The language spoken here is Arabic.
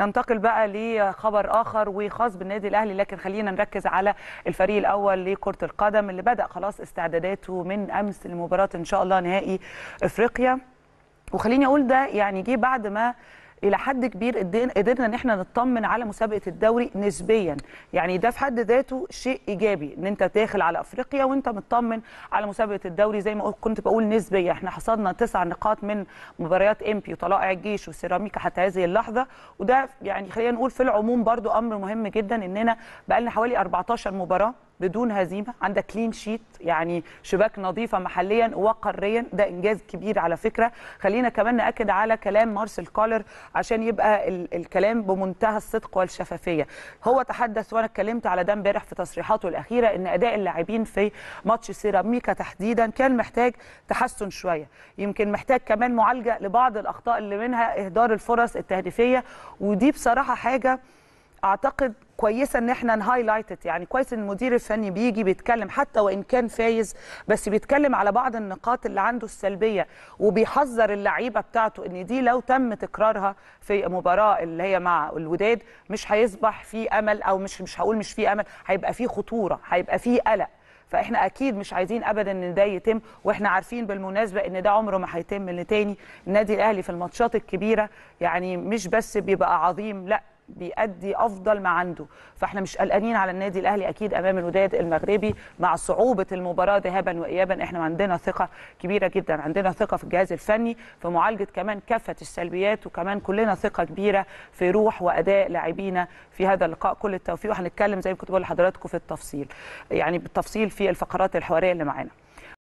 ننتقل بقى لخبر اخر وخاص بالنادي الاهلي لكن خلينا نركز على الفريق الاول لكره القدم اللي بدا خلاص استعداداته من امس لمباراه ان شاء الله نهائي افريقيا وخليني اقول ده يعني جه بعد ما الى حد كبير قدرنا ان احنا نطمن على مسابقه الدوري نسبيا يعني ده في حد ذاته شيء ايجابي ان انت داخل على افريقيا وانت مطمن على مسابقه الدوري زي ما كنت بقول نسبيا احنا حصدنا تسع نقاط من مباريات امبي وطلائع الجيش وسيراميكا حتى هذه اللحظه وده يعني خلينا نقول في العموم برضو امر مهم جدا اننا بقى لنا حوالي 14 مباراه بدون هزيمه عندك كلين شيت يعني شباك نظيفه محليا وقاريا ده انجاز كبير على فكره خلينا كمان ناكد على كلام مارسيل كولر عشان يبقى ال الكلام بمنتهى الصدق والشفافيه هو تحدث وانا اتكلمت على ده امبارح في تصريحاته الاخيره ان اداء اللاعبين في ماتش سيراميكا تحديدا كان محتاج تحسن شويه يمكن محتاج كمان معالجه لبعض الاخطاء اللي منها اهدار الفرص التهديفيه ودي بصراحه حاجه اعتقد كويسه ان احنا نهايلايتد يعني كويس ان المدير الفني بيجي بيتكلم حتى وان كان فايز بس بيتكلم على بعض النقاط اللي عنده السلبيه وبيحذر اللعيبه بتاعته ان دي لو تم تكرارها في مباراه اللي هي مع الوداد مش هيصبح في امل او مش مش هقول مش في امل هيبقى في خطوره هيبقى في قلق فاحنا اكيد مش عايزين ابدا ان ده يتم واحنا عارفين بالمناسبه ان ده عمره ما هيتم لتاني تاني النادي الاهلي في الماتشات الكبيره يعني مش بس بيبقى عظيم لا بيأدي افضل ما عنده فاحنا مش قلقانين على النادي الاهلي اكيد امام الوداد المغربي مع صعوبه المباراه ذهابا وايابا احنا عندنا ثقه كبيره جدا عندنا ثقه في الجهاز الفني في معالجه كمان كافه السلبيات وكمان كلنا ثقه كبيره في روح واداء لاعبينا في هذا اللقاء كل التوفيق وهنتكلم زي ما كنت بقول لحضراتكم في التفصيل يعني بالتفصيل في الفقرات الحواريه اللي معانا